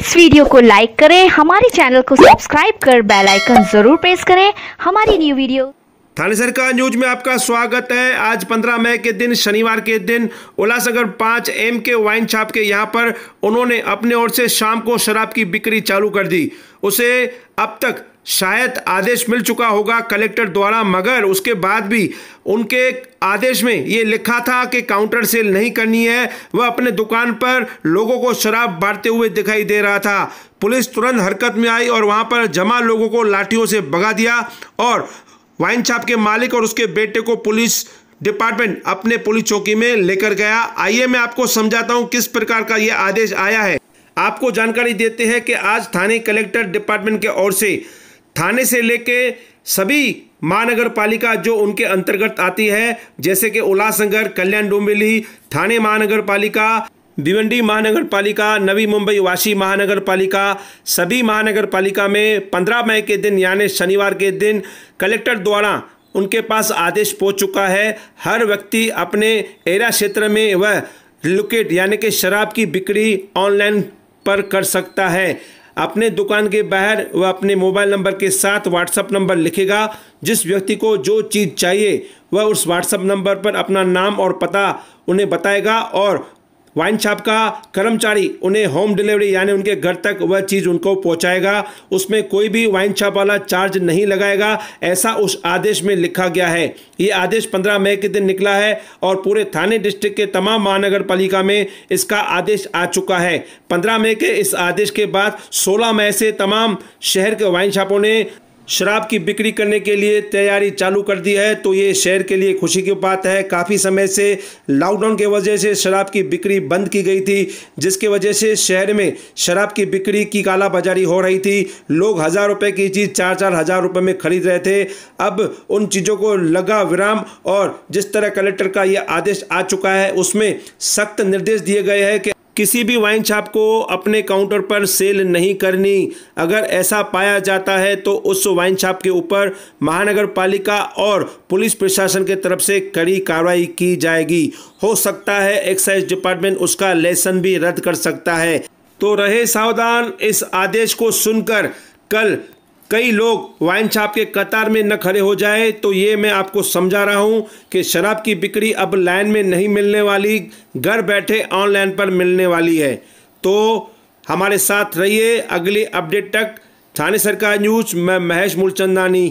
इस वीडियो को लाइक करें हमारे चैनल को सब्सक्राइब कर बेल आइकन जरूर प्रेस करें हमारी न्यू वीडियो थाने सरकार न्यूज में आपका स्वागत है आज 15 मई के दिन शनिवार के दिन उल्लासनगर पांच एम के वाइन छाप के यहाँ पर उन्होंने अपने ओर से शाम को शराब की बिक्री चालू कर दी उसे अब तक शायद आदेश मिल चुका होगा कलेक्टर द्वारा मगर उसके बाद भी उनके आदेश में ये लिखा था कि काउंटर सेल नहीं करनी है वह अपने दुकान पर लोगों को शराब बांटते हुए दिखाई दे रहा था पुलिस तुरंत हरकत में आई और वहाँ पर जमा लोगों को लाठियों से भगा दिया और वाइन छाप के मालिक और उसके बेटे को पुलिस डिपार्टमेंट अपने पुलिस चौकी में लेकर गया आइए मैं आपको समझाता हूँ किस प्रकार का ये आदेश आया है आपको जानकारी देते हैं कि आज थाने कलेक्टर डिपार्टमेंट के ओर से थाने से लेके सभी महानगर पालिका जो उनके अंतर्गत आती है जैसे कि उल्लासनगर कल्याण डोंबिवली थाने महानगर पालिका भिवंडी महानगर पालिका नवी मुंबई वाशी महानगर पालिका सभी महानगर पालिका में 15 मई के दिन यानी शनिवार के दिन कलेक्टर द्वारा उनके पास आदेश पहुंच चुका है हर व्यक्ति अपने एरिया क्षेत्र में वह लुकेट यानी कि शराब की बिक्री ऑनलाइन पर कर सकता है अपने दुकान के बाहर वह अपने मोबाइल नंबर के साथ व्हाट्सअप नंबर लिखेगा जिस व्यक्ति को जो चीज़ चाहिए वह उस व्हाट्सअप नंबर पर अपना नाम और पता उन्हें बताएगा और वाइन शॉप का कर्मचारी उन्हें होम डिलीवरी यानी उनके घर तक वह चीज़ उनको पहुंचाएगा उसमें कोई भी वाइन शॉप वाला चार्ज नहीं लगाएगा ऐसा उस आदेश में लिखा गया है ये आदेश 15 मई के दिन निकला है और पूरे थाने डिस्ट्रिक्ट के तमाम महानगर पालिका में इसका आदेश आ चुका है पंद्रह मई के इस आदेश के बाद सोलह मई से तमाम शहर के वाइन शॉपों ने शराब की बिक्री करने के लिए तैयारी चालू कर दी है तो ये शहर के लिए खुशी की बात है काफ़ी समय से लॉकडाउन के वजह से शराब की बिक्री बंद की गई थी जिसके वजह से शहर में शराब की बिक्री की कालाबाजारी हो रही थी लोग हज़ार रुपए की चीज़ चार चार हज़ार रुपये में खरीद रहे थे अब उन चीज़ों को लगा विराम और जिस तरह कलेक्टर का ये आदेश आ चुका है उसमें सख्त निर्देश दिए गए हैं कि किसी भी वाइन शॉप को अपने काउंटर पर सेल नहीं करनी अगर ऐसा पाया जाता है तो उस वाइन शॉप के ऊपर महानगर पालिका और पुलिस प्रशासन के तरफ से कड़ी कार्रवाई की जाएगी हो सकता है एक्साइज डिपार्टमेंट उसका लेसन भी रद्द कर सकता है तो रहे सावधान इस आदेश को सुनकर कल कई लोग वाइन छाप के कतार में न खड़े हो जाए तो ये मैं आपको समझा रहा हूँ कि शराब की बिक्री अब लाइन में नहीं मिलने वाली घर बैठे ऑनलाइन पर मिलने वाली है तो हमारे साथ रहिए अगले अपडेट तक थाने सरकार न्यूज मैं महेश मूलचंदानी